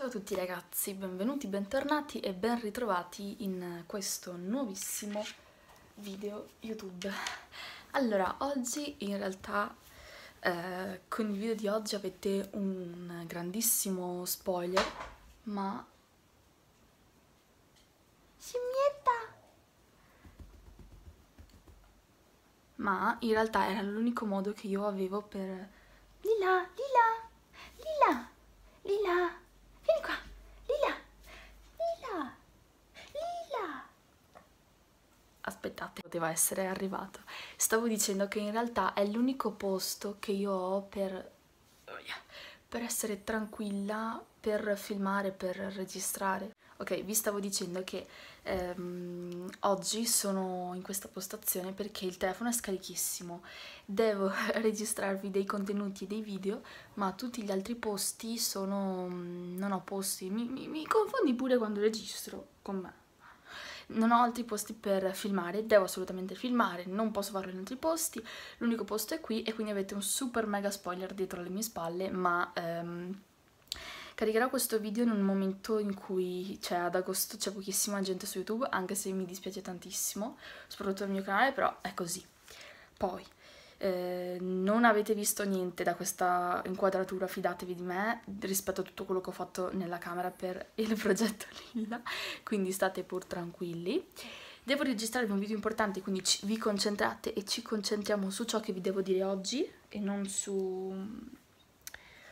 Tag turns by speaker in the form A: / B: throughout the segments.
A: Ciao a tutti ragazzi, benvenuti, bentornati e ben ritrovati in questo nuovissimo video YouTube. Allora, oggi in realtà eh, con il video di oggi avete un grandissimo spoiler, ma... Scimmietta! Ma in realtà era l'unico modo che io avevo per... Di là, di là! aspettate, poteva essere arrivato. Stavo dicendo che in realtà è l'unico posto che io ho per, eh, per essere tranquilla, per filmare, per registrare. Ok, vi stavo dicendo che ehm, oggi sono in questa postazione perché il telefono è scarichissimo, devo registrarvi dei contenuti e dei video, ma tutti gli altri posti sono... Mm, non ho posti, mi, mi, mi confondi pure quando registro con me non ho altri posti per filmare, devo assolutamente filmare, non posso farlo in altri posti, l'unico posto è qui e quindi avete un super mega spoiler dietro le mie spalle, ma... Um, caricherò questo video in un momento in cui, cioè ad agosto, c'è pochissima gente su YouTube, anche se mi dispiace tantissimo, soprattutto il mio canale, però è così. Poi, eh, non avete visto niente da questa inquadratura, fidatevi di me, rispetto a tutto quello che ho fatto nella camera per il progetto Lilla, quindi state pur tranquilli. Devo registrarvi un video importante, quindi vi concentrate e ci concentriamo su ciò che vi devo dire oggi e non su,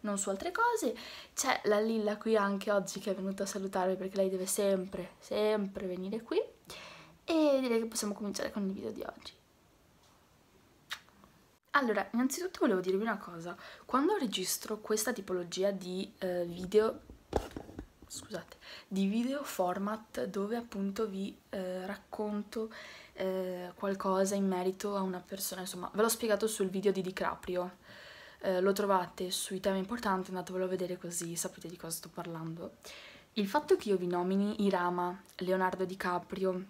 A: non su altre cose. C'è la Lilla qui anche oggi che è venuta a salutarvi perché lei deve sempre, sempre venire qui. E direi che possiamo cominciare con il video di oggi. Allora, innanzitutto volevo dirvi una cosa, quando registro questa tipologia di eh, video, scusate, di video format dove appunto vi eh, racconto eh, qualcosa in merito a una persona, insomma, ve l'ho spiegato sul video di DiCaprio, eh, lo trovate sui temi importanti, andatevelo a vedere così sapete di cosa sto parlando. Il fatto che io vi nomini Irama, Leonardo DiCaprio,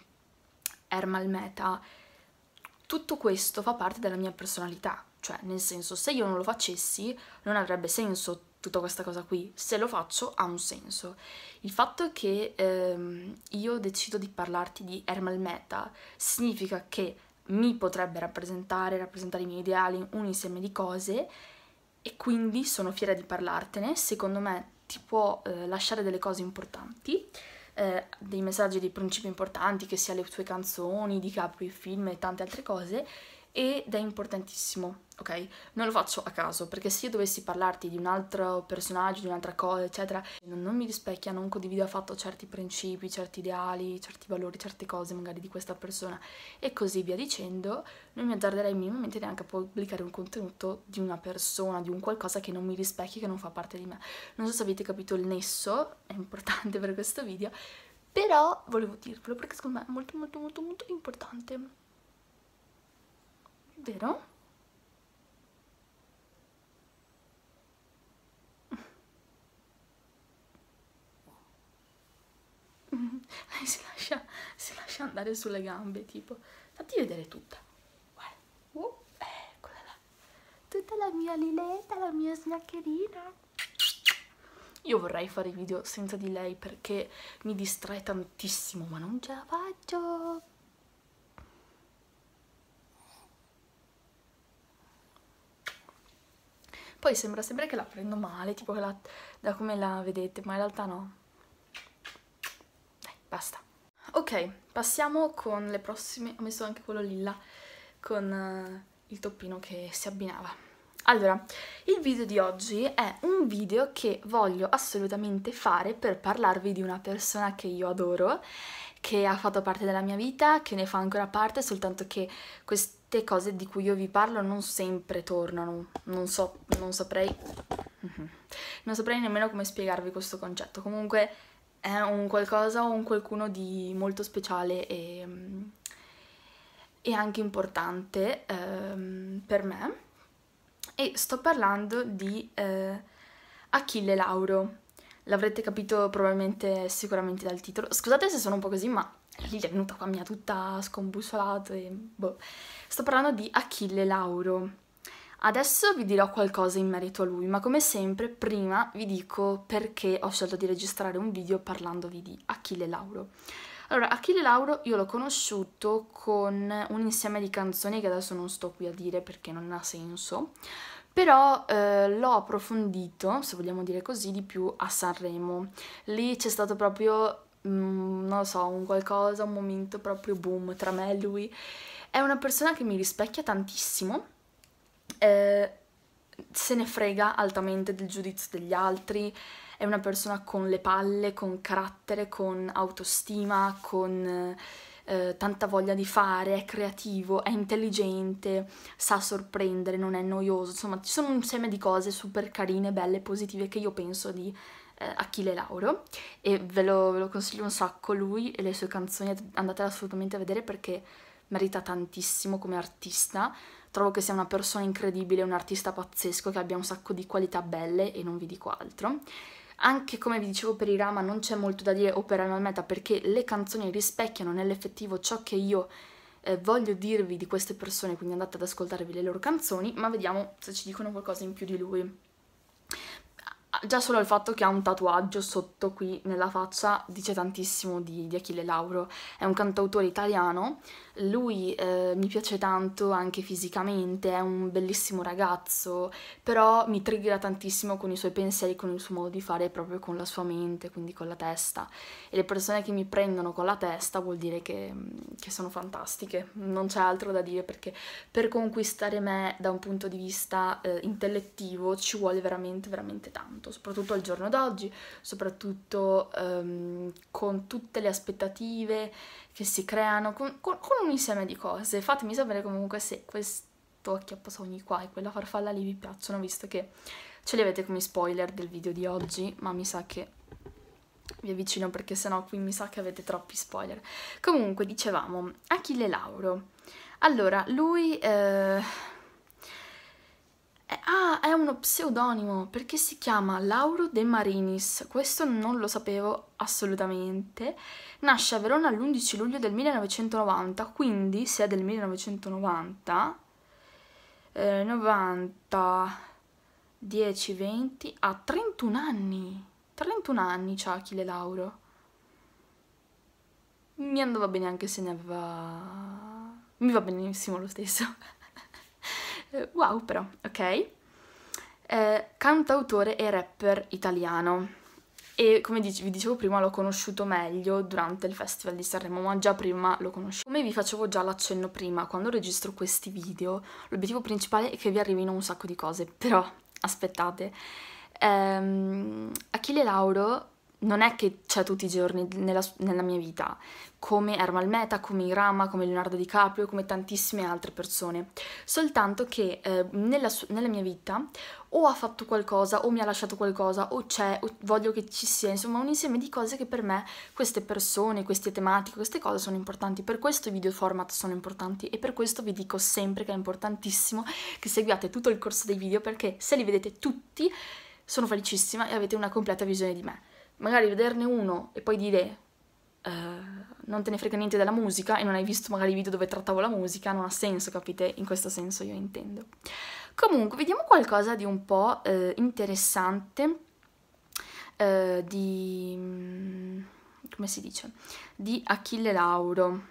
A: Ermal Meta, tutto questo fa parte della mia personalità, cioè nel senso se io non lo facessi non avrebbe senso tutta questa cosa qui, se lo faccio ha un senso. Il fatto che ehm, io decido di parlarti di Ermal Meta significa che mi potrebbe rappresentare, rappresentare i miei ideali, un insieme di cose e quindi sono fiera di parlartene, secondo me ti può eh, lasciare delle cose importanti eh, dei messaggi dei principi importanti, che sia le sue canzoni, di capo i film e tante altre cose, ed è importantissimo, ok? Non lo faccio a caso, perché se io dovessi parlarti di un altro personaggio, di un'altra cosa, eccetera, non, non mi rispecchia, non condivido affatto certi principi, certi ideali, certi valori, certe cose magari di questa persona e così via dicendo, non mi azzarderei minimamente neanche a pubblicare un contenuto di una persona, di un qualcosa che non mi rispecchi, che non fa parte di me. Non so se avete capito il nesso, è importante per questo video, però volevo dirvelo perché secondo me è molto molto molto molto importante vero? Lei si lascia, si lascia andare sulle gambe, tipo, fatti vedere tutta. Guarda, uh, eccola là. Tutta la mia liletta, la mia snaccherina. Io vorrei fare i video senza di lei perché mi distrae tantissimo, ma non ce la faccio. Poi sembra sempre che la prendo male, tipo la, da come la vedete, ma in realtà no. Dai, basta. Ok, passiamo con le prossime. Ho messo anche quello lilla con uh, il toppino che si abbinava. Allora, il video di oggi è un video che voglio assolutamente fare per parlarvi di una persona che io adoro, che ha fatto parte della mia vita, che ne fa ancora parte, soltanto che questo certe cose di cui io vi parlo non sempre tornano, non so, non saprei, mhm. non saprei nemmeno come spiegarvi questo concetto, comunque è un qualcosa o un qualcuno di molto speciale e, e anche importante ehm, per me e sto parlando di eh, Achille Lauro, l'avrete capito probabilmente sicuramente dal titolo, scusate se sono un po' così ma lì è venuta qua mia tutta scombussolata e boh. Sto parlando di Achille Lauro. Adesso vi dirò qualcosa in merito a lui, ma come sempre prima vi dico perché ho scelto di registrare un video parlandovi di Achille Lauro. Allora, Achille Lauro io l'ho conosciuto con un insieme di canzoni che adesso non sto qui a dire perché non ha senso, però eh, l'ho approfondito, se vogliamo dire così, di più a Sanremo. Lì c'è stato proprio Mm, non lo so, un qualcosa, un momento proprio boom tra me e lui. È una persona che mi rispecchia tantissimo, eh, se ne frega altamente del giudizio degli altri, è una persona con le palle, con carattere, con autostima, con eh, tanta voglia di fare, è creativo, è intelligente, sa sorprendere, non è noioso, insomma ci sono un insieme di cose super carine, belle, positive che io penso di eh, Achille Lauro e ve lo, ve lo, consiglio un sacco, lui e le sue canzoni andatele assolutamente a vedere perché merita tantissimo come artista, trovo che sia una persona incredibile, un artista pazzesco che abbia un sacco di qualità belle e non vi dico altro. Anche come vi dicevo per Irama non c'è molto da dire o per Almalmeta perché le canzoni rispecchiano nell'effettivo ciò che io eh, voglio dirvi di queste persone, quindi andate ad ascoltarvi le loro canzoni, ma vediamo se ci dicono qualcosa in più di lui. Già solo il fatto che ha un tatuaggio sotto qui nella faccia dice tantissimo di, di Achille Lauro. È un cantautore italiano lui eh, mi piace tanto anche fisicamente, è un bellissimo ragazzo, però mi triggera tantissimo con i suoi pensieri, con il suo modo di fare, proprio con la sua mente, quindi con la testa. E le persone che mi prendono con la testa vuol dire che, che sono fantastiche, non c'è altro da dire perché per conquistare me da un punto di vista eh, intellettivo ci vuole veramente, veramente tanto, soprattutto al giorno d'oggi, soprattutto ehm, con tutte le aspettative che si creano, con, con, con un insieme di cose. Fatemi sapere comunque se questo acchiappasogni qua e quella farfalla lì vi piacciono, visto che ce li avete come spoiler del video di oggi, ma mi sa che vi avvicino perché sennò qui mi sa che avete troppi spoiler. Comunque, dicevamo, Achille Lauro. Allora, lui... Eh eh, ah, è uno pseudonimo perché si chiama Lauro De Marinis, questo non lo sapevo assolutamente. Nasce a Verona l'11 luglio del 1990, quindi se è del 1990, eh, 90, 10, 20, ha 31 anni, 31 anni c'ha Achille Lauro. Mi andava bene anche se ne aveva... mi va benissimo lo stesso. Eh, wow però, ok? Eh, cantautore e rapper italiano. E come dice, vi dicevo prima l'ho conosciuto meglio durante il Festival di Sanremo, ma già prima lo conoscevo. Come vi facevo già l'accenno prima, quando registro questi video, l'obiettivo principale è che vi arrivino un sacco di cose, però aspettate. Um, Achille Lauro non è che c'è tutti i giorni nella, nella, mia vita, come Ermal Meta, come Irama, come Leonardo DiCaprio, come tantissime altre persone, soltanto che eh, nella, nella, mia vita o ha fatto qualcosa, o mi ha lasciato qualcosa, o c'è, o voglio che ci sia, insomma un insieme di cose che per me queste persone, queste tematiche, queste cose sono importanti, per questo i video format sono importanti e per questo vi dico sempre che è importantissimo che seguiate tutto il corso dei video perché se li vedete tutti sono felicissima e avete una completa visione di me magari vederne uno e poi dire uh, non te ne frega niente della musica e non hai visto magari video dove trattavo la musica, non ha senso, capite? In questo senso io intendo. Comunque, vediamo qualcosa di un po' uh, interessante, uh, di... Mm, come si dice? Di Achille Lauro.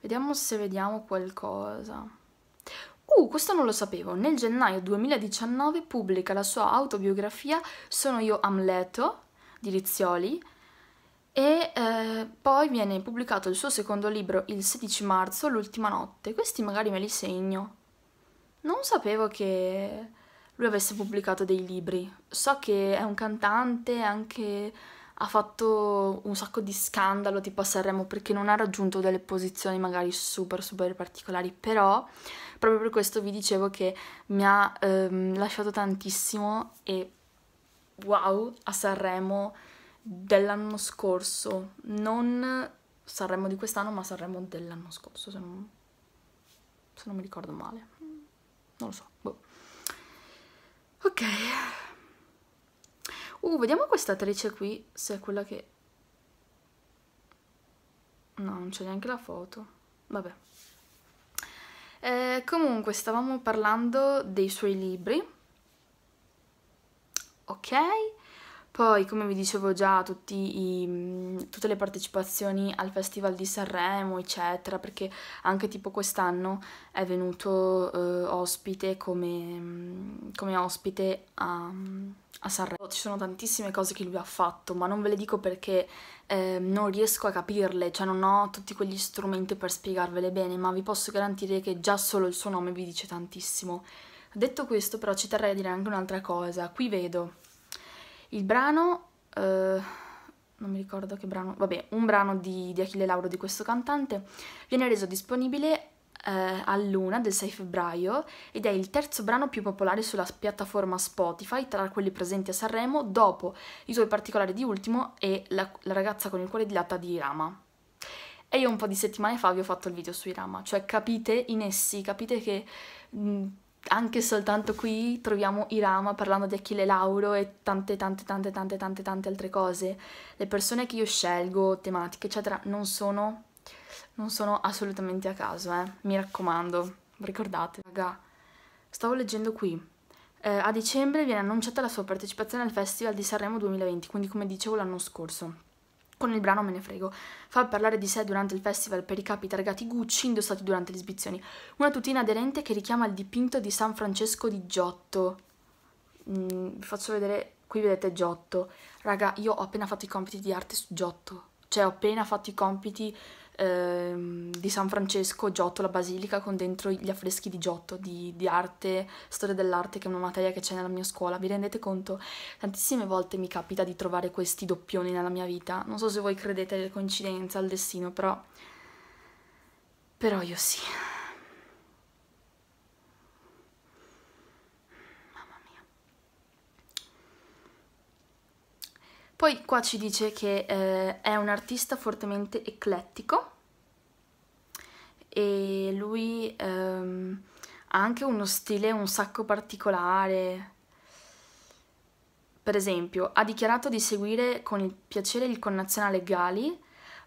A: Vediamo se vediamo qualcosa. Uh, questo non lo sapevo. Nel gennaio 2019 pubblica la sua autobiografia Sono io Amleto di Rizzoli e eh, poi viene pubblicato il suo secondo libro il 16 marzo, L'ultima notte. Questi magari me li segno. Non sapevo che lui avesse pubblicato dei libri. So che è un cantante, anche ha fatto un sacco di scandalo tipo a Sanremo perché non ha raggiunto delle posizioni magari super super particolari, però proprio per questo vi dicevo che mi ha ehm, lasciato tantissimo e wow a Sanremo dell'anno scorso, non Sanremo di quest'anno ma Sanremo dell'anno scorso se non, se non mi ricordo male, non lo so, boh. Ok. Uh, vediamo questa attrice qui, se è quella che... No, non c'è neanche la foto. Vabbè. Eh, comunque, stavamo parlando dei suoi libri. Ok? Poi, come vi dicevo già, i, tutte le partecipazioni al Festival di Sanremo, eccetera, perché anche tipo quest'anno è venuto eh, ospite come, come, ospite a, a Sanremo. Ci sono tantissime cose che lui ha fatto, ma non ve le dico perché eh, non riesco a capirle, cioè non ho tutti quegli strumenti per spiegarvele bene, ma vi posso garantire che già solo il suo nome vi dice tantissimo. Detto questo, però, ci terrei a dire anche un'altra cosa. Qui vedo il brano, eh, non mi ricordo che brano, vabbè, un brano di, di Achille Lauro di questo cantante viene reso disponibile eh, a Luna del 6 febbraio ed è il terzo brano più popolare sulla piattaforma Spotify tra quelli presenti a Sanremo dopo i suoi particolari di ultimo e la, la ragazza con il cuore di latta di Irama. E io un po' di settimane fa vi ho fatto il video su Irama, cioè capite in essi, capite che mh, mm, anche soltanto qui troviamo Irama parlando di Achille Lauro e tante tante tante tante tante tante altre cose. Le persone che io scelgo, tematiche eccetera, non sono, non sono assolutamente a caso, eh. mi raccomando, ricordate. Raga, stavo leggendo qui. Eh, a dicembre viene annunciata la sua partecipazione al Festival di Sanremo 2020, quindi come dicevo l'anno scorso. Con il brano Me ne frego. Fa parlare di sé durante il festival per i capi targati Gucci indossati durante le esibizioni. Una tutina aderente che richiama il dipinto di San Francesco di Giotto. Mm, vi faccio vedere, qui vedete Giotto. Raga, io ho appena fatto i compiti di arte su Giotto. Cioè, ho appena fatto i compiti Ehm, di San Francesco, Giotto, la Basilica, con dentro gli affreschi di Giotto, di, di arte, storia dell'arte, che è una materia che c'è nella mia scuola. Vi rendete conto? Tantissime volte mi capita di trovare questi doppioni nella mia vita. Non so se voi credete alle coincidenze, al destino, però... Però io sì. Poi qua ci dice che eh, è un artista fortemente eclettico e lui ehm, ha anche uno stile un sacco particolare. Per esempio, ha dichiarato di seguire con il piacere il connazionale Gali,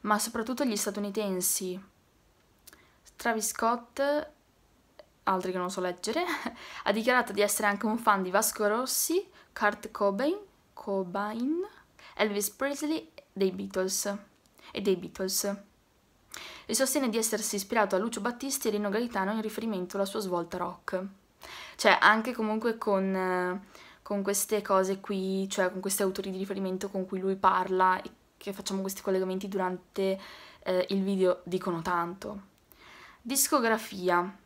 A: ma soprattutto gli statunitensi Travis Scott, altri che non so leggere, ha dichiarato di essere anche un fan di Vasco Rossi, Kurt Cobain, Cobain Elvis Presley dei Beatles e dei Beatles. E sostiene di essersi ispirato a Lucio Battisti e Rino Gaetano in riferimento alla sua svolta rock. Cioè, anche comunque con, con queste cose qui, cioè con questi autori di riferimento con cui lui parla e che facciamo questi collegamenti durante eh, il video dicono tanto. Discografia.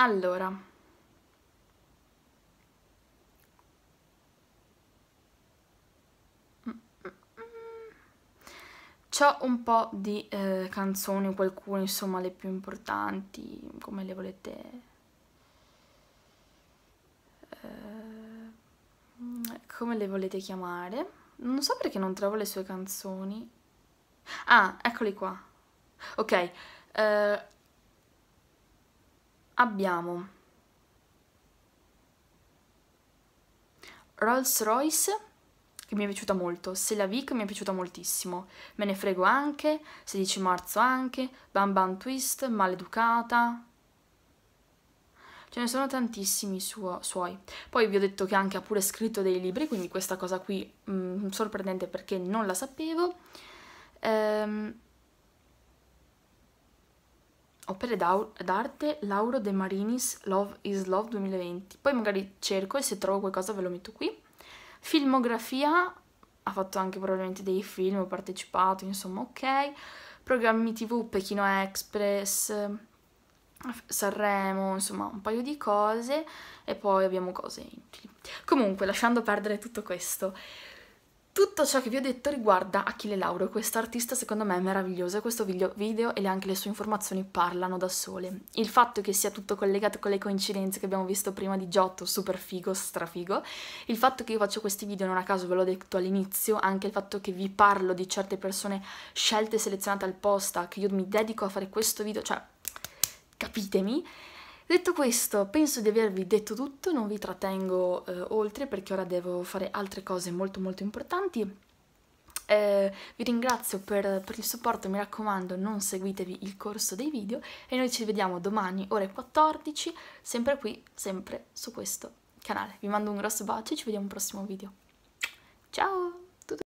A: Allora, C'ho un po' di eh, canzoni, qualcuno, insomma le più importanti, come le volete... Eh, come le volete chiamare. Non so perché non trovo le sue canzoni. Ah, eccoli qua. Ok. Eh, abbiamo Rolls Royce che mi è piaciuta molto, Se la Vic mi è piaciuta moltissimo, Me ne frego anche, 16 marzo anche, Bam Bam Twist, Maleducata, ce ne sono tantissimi suo, suoi. Poi vi ho detto che anche ha pure scritto dei libri, quindi questa cosa qui mh, mm, sorprendente perché non la sapevo. Ehm, opere d'arte Lauro De Marinis Love is Love 2020. Poi magari cerco e se trovo qualcosa ve lo metto qui. Filmografia, ha fatto anche probabilmente dei film, ho partecipato, insomma, ok. Programmi TV, Pechino Express, Sanremo, insomma, un paio di cose e poi abbiamo cose inutili. Comunque, lasciando perdere tutto questo, tutto ciò che vi ho detto riguarda Achille Lauro, questo artista secondo me è meraviglioso, questo video e anche le sue informazioni parlano da sole. Il fatto che sia tutto collegato con le coincidenze che abbiamo visto prima di Giotto, super figo, strafigo, il fatto che io faccio questi video non a caso ve l'ho detto all'inizio, anche il fatto che vi parlo di certe persone scelte e selezionate al posta, che io mi dedico a fare questo video, cioè capitemi, Detto questo, penso di avervi detto tutto, non vi trattengo eh, oltre perché ora devo fare altre cose molto molto importanti. Eh, vi ringrazio per, per, il supporto, mi raccomando non seguitevi il corso dei video e noi ci vediamo domani ore 14, sempre qui, sempre su questo canale. Vi mando un grosso bacio e ci vediamo al prossimo video. Ciao!